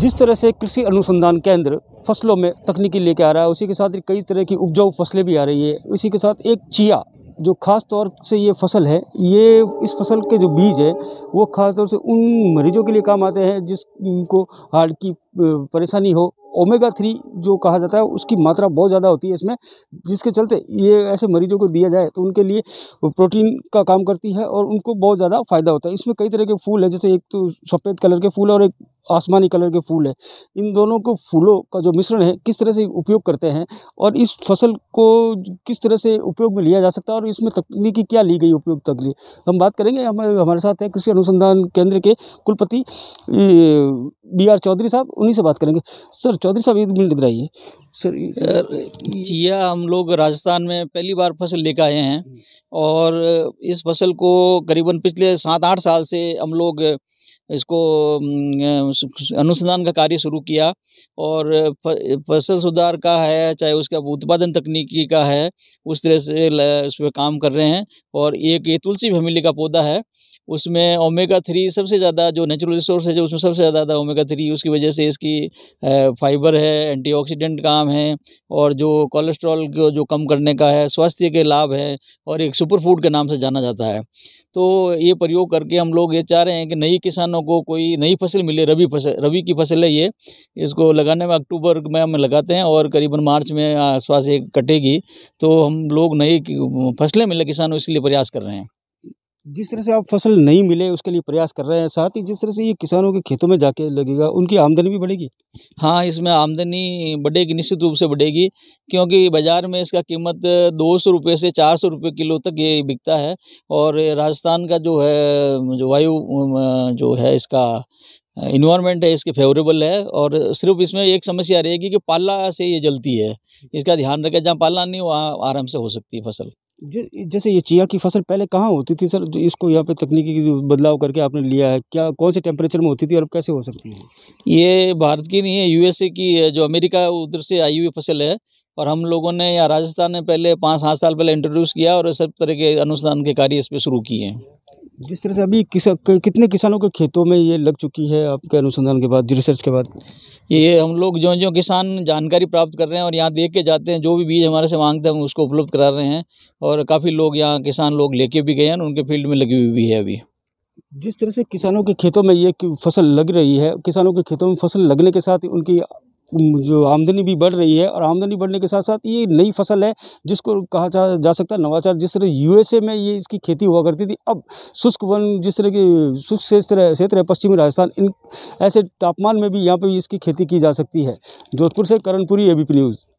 जिस तरह से कृषि अनुसंधान केंद्र फसलों में तकनीकी लेके आ रहा है उसी के साथ कई तरह की उपजाऊ फसलें भी आ रही है उसी के साथ एक चिया जो ख़ास तौर से ये फसल है ये इस फसल के जो बीज है वो ख़ास तौर से उन मरीजों के लिए काम आते हैं जिसको हार्ट की परेशानी हो ओमेगा थ्री जो कहा जाता है उसकी मात्रा बहुत ज़्यादा होती है इसमें जिसके चलते ये ऐसे मरीजों को दिया जाए तो उनके लिए प्रोटीन का काम करती है और उनको बहुत ज़्यादा फ़ायदा होता है इसमें कई तरह के फूल है जैसे एक तो सफ़ेद कलर के फूल और एक आसमानी कलर के फूल है इन दोनों को फूलों का जो मिश्रण है किस तरह से उपयोग करते हैं और इस फसल को किस तरह से उपयोग में लिया जा सकता है और इसमें तकनीकी क्या ली गई उपयोग तक हम बात करेंगे हम हमारे साथ हैं कृषि अनुसंधान केंद्र के कुलपति बी आर चौधरी साहब उन्हीं से बात करेंगे सर चौधरी साहब एक मिनट इधर आइए सर चिया हम लोग राजस्थान में पहली बार फसल लेकर आए हैं और इस फसल को करीबन पिछले सात आठ साल से हम लोग इसको अनुसंधान का कार्य शुरू किया और फसल सुधार का है चाहे उसका उत्पादन तकनीकी का है उस तरह से उस पर काम कर रहे हैं और एक ये तुलसी फैमिली का पौधा है उसमें ओमेगा थ्री सबसे ज़्यादा जो नेचुरल रिसोर्स है जो उसमें सबसे ज़्यादा ओमेगा थ्री उसकी वजह से इसकी फाइबर है एंटीऑक्सीडेंट काम है और जो कोलेस्ट्रॉल को जो कम करने का है स्वास्थ्य के लाभ है और एक सुपर फूड के नाम से जाना जाता है तो ये प्रयोग करके हम लोग ये चाह रहे हैं कि नई किसानों किसानों को कोई नई फसल मिले रबी फसल रबी की फसल है ये इसको लगाने में अक्टूबर में हम लगाते हैं और करीबन मार्च में आसपास ये कटेगी तो हम लोग नई फसलें मिले किसानों इसलिए प्रयास कर रहे हैं जिस तरह से आप फसल नहीं मिले उसके लिए प्रयास कर रहे हैं साथ ही जिस तरह से ये किसानों के खेतों में जाके लगेगा उनकी आमदनी भी बढ़ेगी हाँ इसमें आमदनी बढ़ेगी निश्चित रूप से बढ़ेगी क्योंकि बाज़ार में इसका कीमत दो सौ रुपये से चार सौ रुपये किलो तक ये बिकता है और राजस्थान का जो है जो वायु जो है इसका इन्वायरमेंट है इसके फेवरेबल है और सिर्फ इसमें एक समस्या रहेगी कि पाला से ये जलती है इसका ध्यान रखें जहाँ पाला नहीं वहाँ आराम से हो सकती है फसल जैसे ये चिया की फसल पहले कहाँ होती थी सर इसको यहाँ पे तकनीकी बदलाव करके आपने लिया है क्या कौन से टेम्परेचर में होती थी और अब कैसे हो सकती है ये भारत की नहीं है यूएसए की है जो अमेरिका उधर से आई हुई फसल है और हम लोगों ने यहाँ राजस्थान ने पहले पाँच सात साल पहले इंट्रोड्यूस किया और सब तरह के अनुसंधान के कार्य इस पर शुरू किए हैं जिस तरह से अभी किसा कितने किसानों के खेतों में ये लग चुकी है आपके अनुसंधान के बाद रिसर्च के बाद ये हम लोग जो जो किसान जानकारी प्राप्त कर रहे हैं और यहाँ देख के जाते हैं जो भी बीज हमारे से मांगते हैं हम उसको उपलब्ध करा रहे हैं और काफ़ी लोग यहाँ किसान लोग लेके भी गए हैं उनके फील्ड में लगी हुई भी है अभी जिस तरह से किसानों के खेतों में ये फसल लग रही है किसानों के खेतों में फसल लगने के साथ उनकी जो आमदनी भी बढ़ रही है और आमदनी बढ़ने के साथ साथ ये नई फसल है जिसको कहा जा, जा सकता है नवाचार जिस तरह यूएसए में ये इसकी खेती हुआ करती थी अब शुष्क वन जिस तरह की शुष्क क्षेत्र क्षेत्र है पश्चिमी राजस्थान इन ऐसे तापमान में भी यहाँ पर इसकी खेती की जा सकती है जोधपुर से करणपुरी ए न्यूज़